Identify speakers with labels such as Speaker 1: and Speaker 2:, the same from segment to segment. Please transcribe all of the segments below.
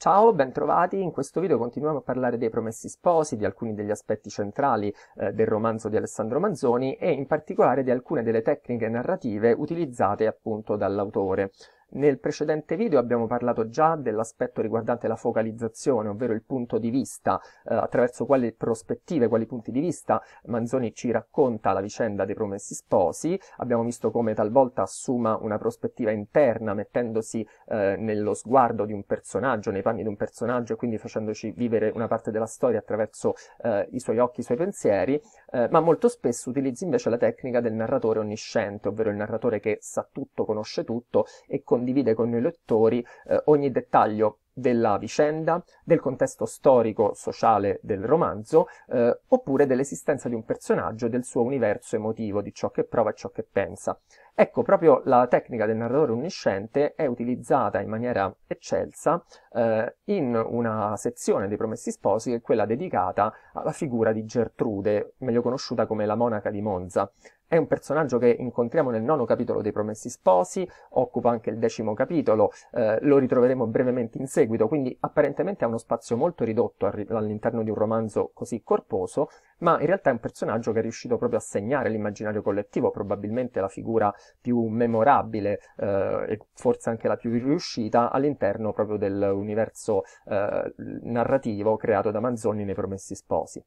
Speaker 1: Ciao, bentrovati. In questo video continuiamo a parlare dei Promessi Sposi, di alcuni degli aspetti centrali eh, del romanzo di Alessandro Manzoni e in particolare di alcune delle tecniche narrative utilizzate appunto dall'autore. Nel precedente video abbiamo parlato già dell'aspetto riguardante la focalizzazione, ovvero il punto di vista, eh, attraverso quali prospettive, quali punti di vista Manzoni ci racconta la vicenda dei promessi sposi. Abbiamo visto come talvolta assuma una prospettiva interna, mettendosi eh, nello sguardo di un personaggio, nei panni di un personaggio e quindi facendoci vivere una parte della storia attraverso eh, i suoi occhi, i suoi pensieri, eh, ma molto spesso utilizzi invece la tecnica del narratore onnisciente, ovvero il narratore che sa tutto, conosce tutto e con condivide con noi lettori eh, ogni dettaglio della vicenda, del contesto storico-sociale del romanzo, eh, oppure dell'esistenza di un personaggio, del suo universo emotivo, di ciò che prova e ciò che pensa. Ecco, proprio la tecnica del narratore onnisciente è utilizzata in maniera eccelsa eh, in una sezione dei Promessi Sposi, che è quella dedicata alla figura di Gertrude, meglio conosciuta come la monaca di Monza. È un personaggio che incontriamo nel nono capitolo dei Promessi Sposi, occupa anche il decimo capitolo, eh, lo ritroveremo brevemente in seguito, quindi apparentemente ha uno spazio molto ridotto all'interno di un romanzo così corposo, ma in realtà è un personaggio che è riuscito proprio a segnare l'immaginario collettivo, probabilmente la figura più memorabile eh, e forse anche la più riuscita all'interno proprio dell'universo eh, narrativo creato da Manzoni nei Promessi Sposi.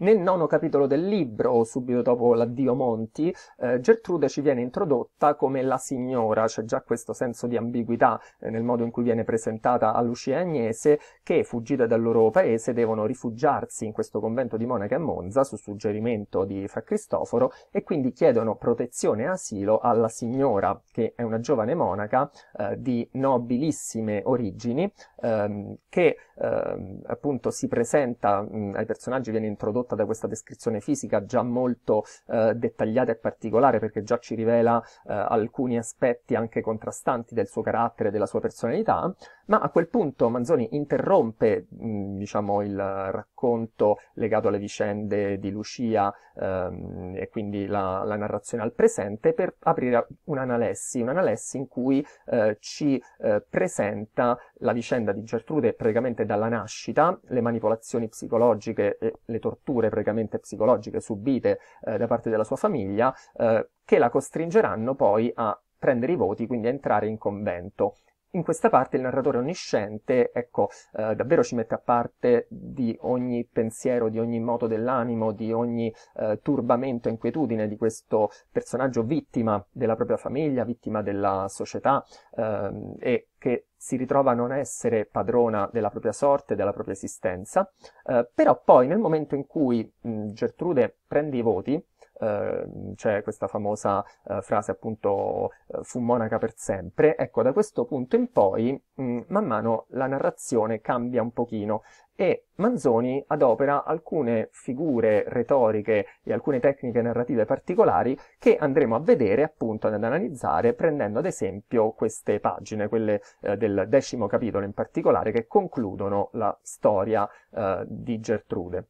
Speaker 1: Nel nono capitolo del libro, subito dopo l'addio Monti, eh, Gertrude ci viene introdotta come la signora, c'è già questo senso di ambiguità eh, nel modo in cui viene presentata a Lucia e Agnese, che fuggite dal loro paese devono rifugiarsi in questo convento di monache a Monza su suggerimento di Fra Cristoforo e quindi chiedono protezione e asilo alla signora, che è una giovane monaca eh, di nobilissime origini, ehm, che ehm, appunto si presenta mh, ai personaggi, viene introdotta introdotta da questa descrizione fisica già molto eh, dettagliata e particolare perché già ci rivela eh, alcuni aspetti anche contrastanti del suo carattere, e della sua personalità, ma a quel punto Manzoni interrompe mh, mm, diciamo, il racconto legato alle vicende di Lucia ehm, e quindi la, la, narrazione al presente per aprire un'analessi, un'analessi in cui eh, ci eh, presenta la vicenda di Gertrude praticamente dalla nascita, le manipolazioni psicologiche e le torture torture praticamente psicologiche subite eh, da parte della sua famiglia, eh, che la costringeranno poi a prendere i voti, quindi a entrare in convento. In questa parte il narratore onnisciente, ecco, eh, davvero ci mette a parte di ogni pensiero, di ogni moto dell'animo, di ogni eh, turbamento e inquietudine di questo personaggio vittima della propria famiglia, vittima della società ehm, e che si ritrova a non essere padrona della propria sorte, della propria esistenza, eh, però poi nel momento in cui mh, Gertrude prende i voti, Ehm, c'è questa famosa eh, frase appunto eh, fu monaca per sempre, ecco da questo punto in poi mh, mm, man mano la narrazione cambia un pochino e Manzoni adopera alcune figure retoriche e alcune tecniche narrative particolari che andremo a vedere appunto ad analizzare prendendo ad esempio queste pagine, quelle eh, del decimo capitolo in particolare che concludono la storia eh, di Gertrude.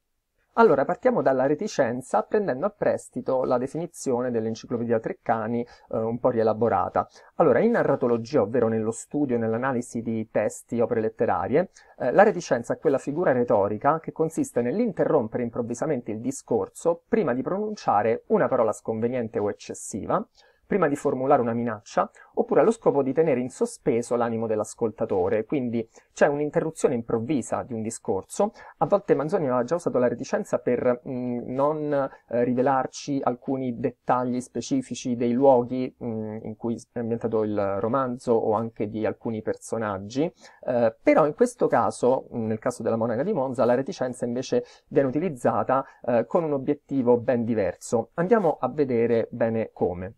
Speaker 1: Allora, partiamo dalla reticenza prendendo a prestito la definizione dell'enciclopedia Treccani eh, un po' rielaborata. Allora, in narratologia, ovvero nello studio e nell'analisi di testi, e opere letterarie, eh, la reticenza è quella figura retorica che consiste nell'interrompere improvvisamente il discorso prima di pronunciare una parola sconveniente o eccessiva, prima di formulare una minaccia, oppure allo scopo di tenere in sospeso l'animo dell'ascoltatore. Quindi c'è un'interruzione improvvisa di un discorso. A volte Manzoni aveva già usato la reticenza per mh, mm, non eh, rivelarci alcuni dettagli specifici dei luoghi mh, mm, in cui è ambientato il romanzo o anche di alcuni personaggi, eh, però in questo caso, nel caso della monaca di Monza, la reticenza invece viene utilizzata eh, con un obiettivo ben diverso. Andiamo a vedere bene come.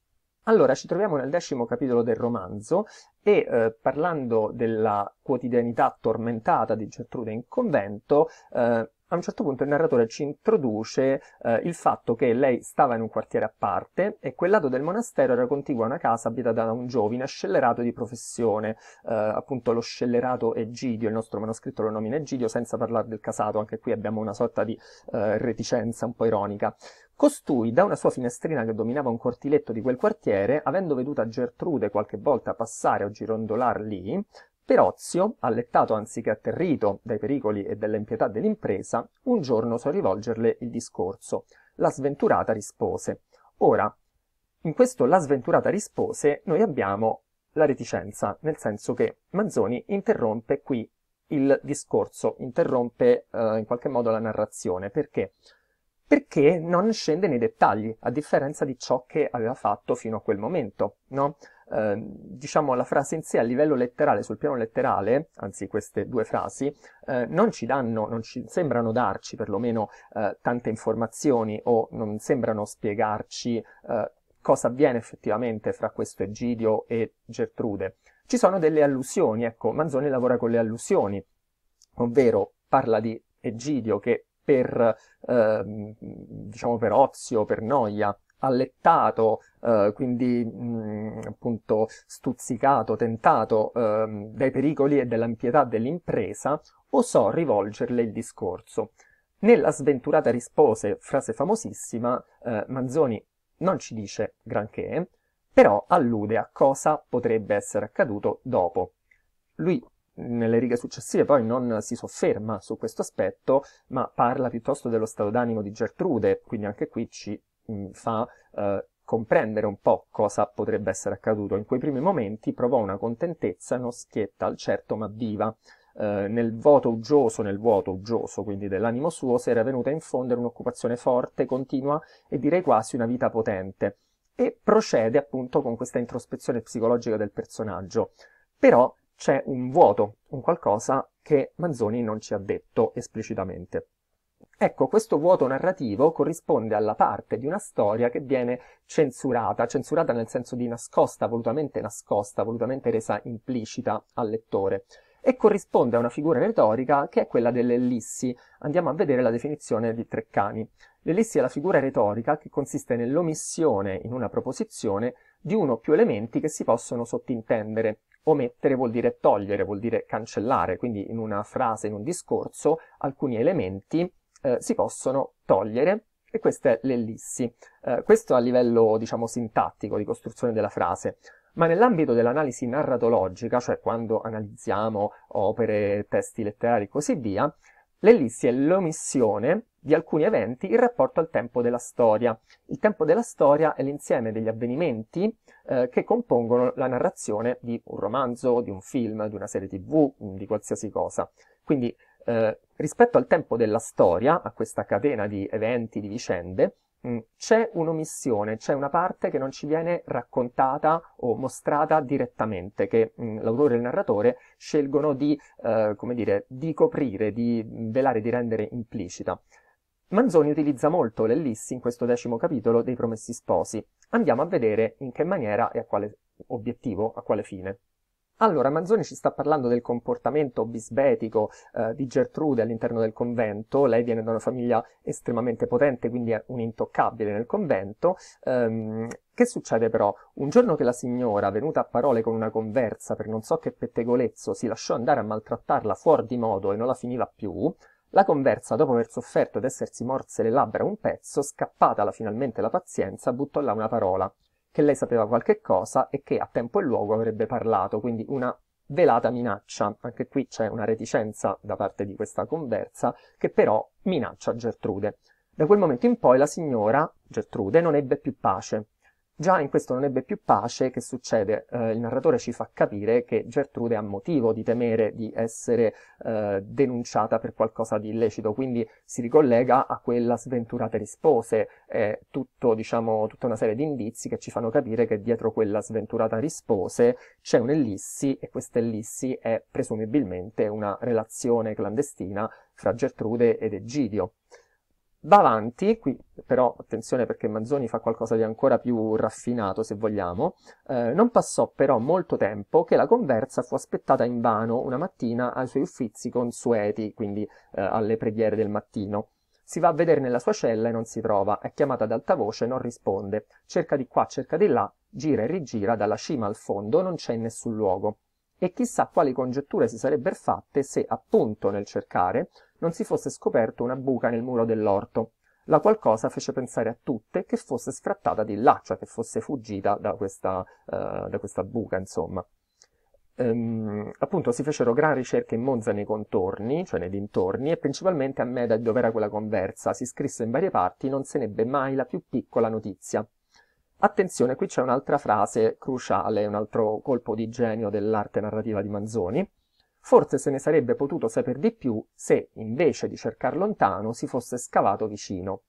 Speaker 1: Allora, ci troviamo nel decimo capitolo del romanzo e eh, parlando della quotidianità tormentata di Gertrude in convento, eh, a un certo punto il narratore ci introduce eh, il fatto che lei stava in un quartiere a parte e quel lato del monastero era contiguo a una casa abitata da un giovine scellerato di professione, eh, appunto lo scellerato Egidio, il nostro manoscritto lo nomina Egidio, senza parlare del casato, anche qui abbiamo una sorta di eh, reticenza un po' ironica. Costui, da una sua finestrina che dominava un cortiletto di quel quartiere, avendo veduta Gertrude qualche volta passare o girondolar lì, Perozio, allettato anziché atterrito dai pericoli e dall'impietà dell'impresa, un giorno so rivolgerle il discorso. La sventurata rispose. Ora, in questo la sventurata rispose noi abbiamo la reticenza, nel senso che Manzoni interrompe qui il discorso, interrompe eh, in qualche modo la narrazione, perché perché non scende nei dettagli, a differenza di ciò che aveva fatto fino a quel momento, no? eh, diciamo la frase in sé a livello letterale, sul piano letterale, anzi queste due frasi, eh, non ci danno, non ci sembrano darci perlomeno eh, tante informazioni o non sembrano spiegarci eh, cosa avviene effettivamente fra questo Egidio e Gertrude. Ci sono delle allusioni, ecco, Manzoni lavora con le allusioni, ovvero parla di Egidio che per, eh, diciamo per ozio, per noia, allettato, eh, quindi mh, mm, appunto stuzzicato, tentato eh, dai pericoli e dall'impietà dell'impresa, osò rivolgerle il discorso. Nella sventurata rispose, frase famosissima, eh, Manzoni non ci dice granché, però allude a cosa potrebbe essere accaduto dopo. Lui nelle righe successive poi non si sofferma su questo aspetto, ma parla piuttosto dello stato d'animo di Gertrude, quindi anche qui ci mh, mm, fa eh, comprendere un po' cosa potrebbe essere accaduto. In quei primi momenti provò una contentezza non schietta al certo ma viva. Eh, nel vuoto uggioso, nel vuoto uggioso, quindi dell'animo suo, si era venuta a infondere un'occupazione forte, continua e direi quasi una vita potente. E procede appunto con questa introspezione psicologica del personaggio. Però c'è un vuoto, un qualcosa che Manzoni non ci ha detto esplicitamente. Ecco, questo vuoto narrativo corrisponde alla parte di una storia che viene censurata, censurata nel senso di nascosta, volutamente nascosta, volutamente resa implicita al lettore, e corrisponde a una figura retorica che è quella dell'ellissi. Andiamo a vedere la definizione di Treccani. L'ellissi è la figura retorica che consiste nell'omissione in una proposizione di uno o più elementi che si possono sottintendere Omettere vuol dire togliere, vuol dire cancellare, quindi in una frase, in un discorso, alcuni elementi eh, si possono togliere e questa è l'ellissi. Eh, questo a livello, diciamo, sintattico di costruzione della frase. Ma nell'ambito dell'analisi narratologica, cioè quando analizziamo opere, testi letterari e così via, L'ellissi è l'omissione di alcuni eventi in rapporto al tempo della storia. Il tempo della storia è l'insieme degli avvenimenti eh, che compongono la narrazione di un romanzo, di un film, di una serie tv, di qualsiasi cosa. Quindi eh, rispetto al tempo della storia, a questa catena di eventi, di vicende, Mm. c'è un'omissione, c'è una parte che non ci viene raccontata o mostrata direttamente, che mm, l'autore e il narratore scelgono di, eh, dire, di coprire, di velare, di rendere implicita. Manzoni utilizza molto l'ellissi in questo decimo capitolo dei Promessi Sposi. Andiamo a vedere in che maniera e a quale obiettivo, a quale fine. Allora, Manzoni ci sta parlando del comportamento bisbetico eh, di Gertrude all'interno del convento, lei viene da una famiglia estremamente potente, quindi è un intoccabile nel convento. Ehm, che succede però? Un giorno che la signora, venuta a parole con una conversa per non so che pettegolezzo, si lasciò andare a maltrattarla fuori di modo e non la finiva più, la conversa, dopo aver sofferto ed essersi morse le labbra un pezzo, scappatala finalmente la pazienza, buttò là una parola che lei sapeva qualche cosa e che a tempo e luogo avrebbe parlato, quindi una velata minaccia, anche qui c'è una reticenza da parte di questa conversa, che però minaccia Gertrude. Da quel momento in poi la signora, Gertrude, non ebbe più pace. Già in questo non ebbe più pace, che succede? Eh, il narratore ci fa capire che Gertrude ha motivo di temere di essere eh, denunciata per qualcosa di illecito, quindi si ricollega a quella sventurata rispose, è tutto, diciamo, tutta una serie di indizi che ci fanno capire che dietro quella sventurata rispose c'è un'ellissi e questa ellissi è presumibilmente una relazione clandestina fra Gertrude ed Egidio. Va avanti, qui però attenzione perché Manzoni fa qualcosa di ancora più raffinato se vogliamo, eh, non passò però molto tempo che la conversa fu aspettata in vano una mattina ai suoi uffizi consueti, quindi eh, alle preghiere del mattino. Si va a vedere nella sua cella e non si trova, è chiamata ad alta voce, non risponde, cerca di qua, cerca di là, gira e rigira dalla cima al fondo, non c'è in nessun luogo e chissà quali congetture si sarebbero fatte se, appunto, nel cercare, non si fosse scoperto una buca nel muro dell'orto. La qualcosa fece pensare a tutte che fosse sfrattata di là, cioè che fosse fuggita da questa, uh, da questa buca, insomma. Um, appunto si fecero gran ricerche in Monza nei contorni, cioè nei dintorni, e principalmente a Meda dove era quella conversa, si scrisse in varie parti, non se n'ebbe mai la più piccola notizia. Attenzione, qui c'è un'altra frase cruciale, un altro colpo di genio dell'arte narrativa di Manzoni. Forse se ne sarebbe potuto sapere di più se, invece di cercare lontano, si fosse scavato vicino.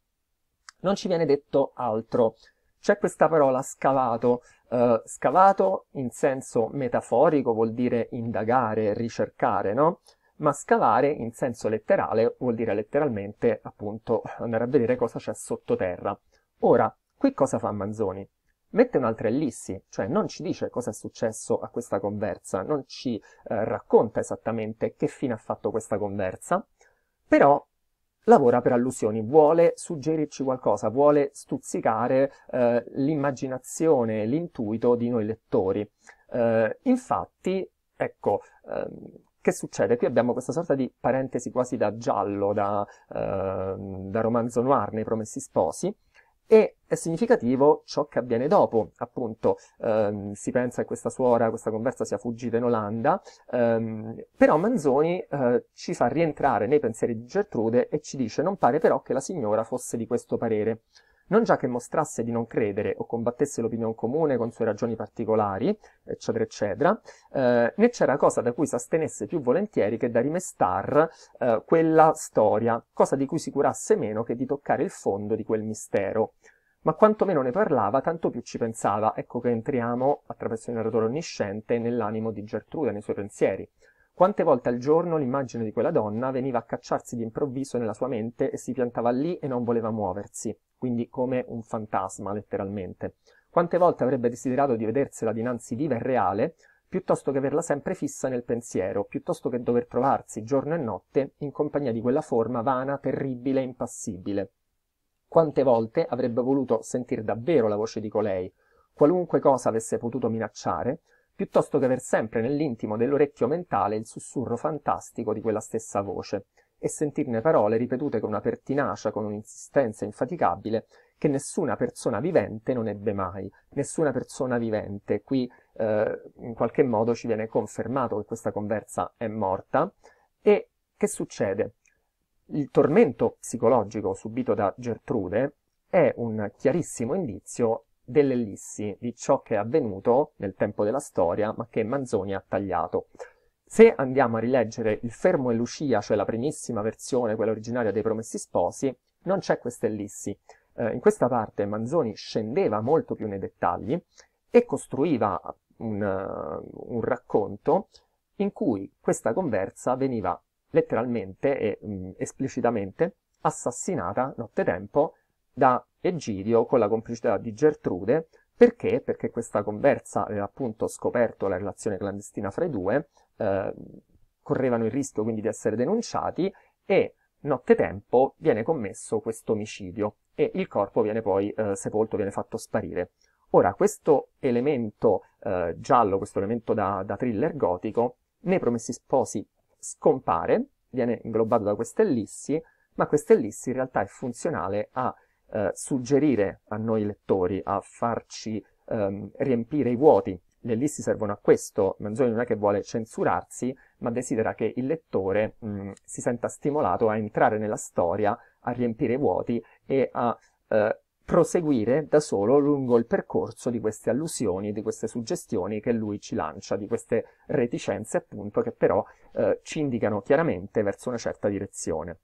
Speaker 1: Non ci viene detto altro. C'è questa parola scavato. Eh, scavato in senso metaforico vuol dire indagare, ricercare, no? Ma scavare in senso letterale vuol dire letteralmente, appunto, andare a vedere cosa c'è sottoterra. Ora, Qui cosa fa Manzoni? Mette un'altra ellissi, cioè non ci dice cosa è successo a questa conversa, non ci eh, racconta esattamente che fine ha fatto questa conversa, però lavora per allusioni, vuole suggerirci qualcosa, vuole stuzzicare eh, l'immaginazione, l'intuito di noi lettori. Eh, infatti, ecco, ehm, che succede? Qui abbiamo questa sorta di parentesi quasi da giallo, da, eh, da romanzo noir nei Promessi Sposi, e è significativo ciò che avviene dopo, appunto ehm, si pensa che questa suora, questa conversa sia fuggita in Olanda, ehm, però Manzoni eh, ci fa rientrare nei pensieri di Gertrude e ci dice non pare però che la signora fosse di questo parere non già che mostrasse di non credere o combattesse l'opinione comune con sue ragioni particolari, eccetera, eccetera, eh, né c'era cosa da cui s'astenesse più volentieri che da rimestar eh, quella storia, cosa di cui si curasse meno che di toccare il fondo di quel mistero. Ma quanto meno ne parlava, tanto più ci pensava. Ecco che entriamo, attraverso il narratore onnisciente, nell'animo di Gertrude, nei suoi pensieri quante volte al giorno l'immagine di quella donna veniva a cacciarsi d'improvviso nella sua mente e si piantava lì e non voleva muoversi, quindi come un fantasma letteralmente. Quante volte avrebbe desiderato di vedersela dinanzi viva e reale, piuttosto che averla sempre fissa nel pensiero, piuttosto che dover trovarsi giorno e notte in compagnia di quella forma vana, terribile e impassibile. Quante volte avrebbe voluto sentir davvero la voce di colei, qualunque cosa avesse potuto minacciare, piuttosto che aver sempre nell'intimo dell'orecchio mentale il sussurro fantastico di quella stessa voce e sentirne parole ripetute con una pertinacia, con un'insistenza infaticabile che nessuna persona vivente non ebbe mai, nessuna persona vivente. Qui eh, in qualche modo ci viene confermato che questa conversa è morta e che succede? Il tormento psicologico subito da Gertrude è un chiarissimo indizio dell'ellissi, di ciò che è avvenuto nel tempo della storia, ma che Manzoni ha tagliato. Se andiamo a rileggere il Fermo e Lucia, cioè la primissima versione, quella originaria dei Promessi Sposi, non c'è questa ellissi. Eh, in questa parte Manzoni scendeva molto più nei dettagli e costruiva un, eh, un racconto in cui questa conversa veniva letteralmente e mh, mm, esplicitamente assassinata nottetempo da Egidio con la complicità di Gertrude, perché? Perché questa conversa aveva appunto scoperto la relazione clandestina fra i due, eh, correvano il rischio quindi di essere denunciati e nottetempo viene commesso questo omicidio e il corpo viene poi eh, sepolto, viene fatto sparire. Ora, questo elemento eh, giallo, questo elemento da, da thriller gotico, nei Promessi Sposi scompare, viene inglobato da queste ellissi, ma questa ellissi in realtà è funzionale a eh, suggerire a noi lettori, a farci ehm, riempire i vuoti. Le ellissi servono a questo, Manzoni non è che vuole censurarsi, ma desidera che il lettore mh, mm, si senta stimolato a entrare nella storia, a riempire i vuoti e a eh, proseguire da solo lungo il percorso di queste allusioni, di queste suggestioni che lui ci lancia, di queste reticenze appunto che però eh, ci indicano chiaramente verso una certa direzione.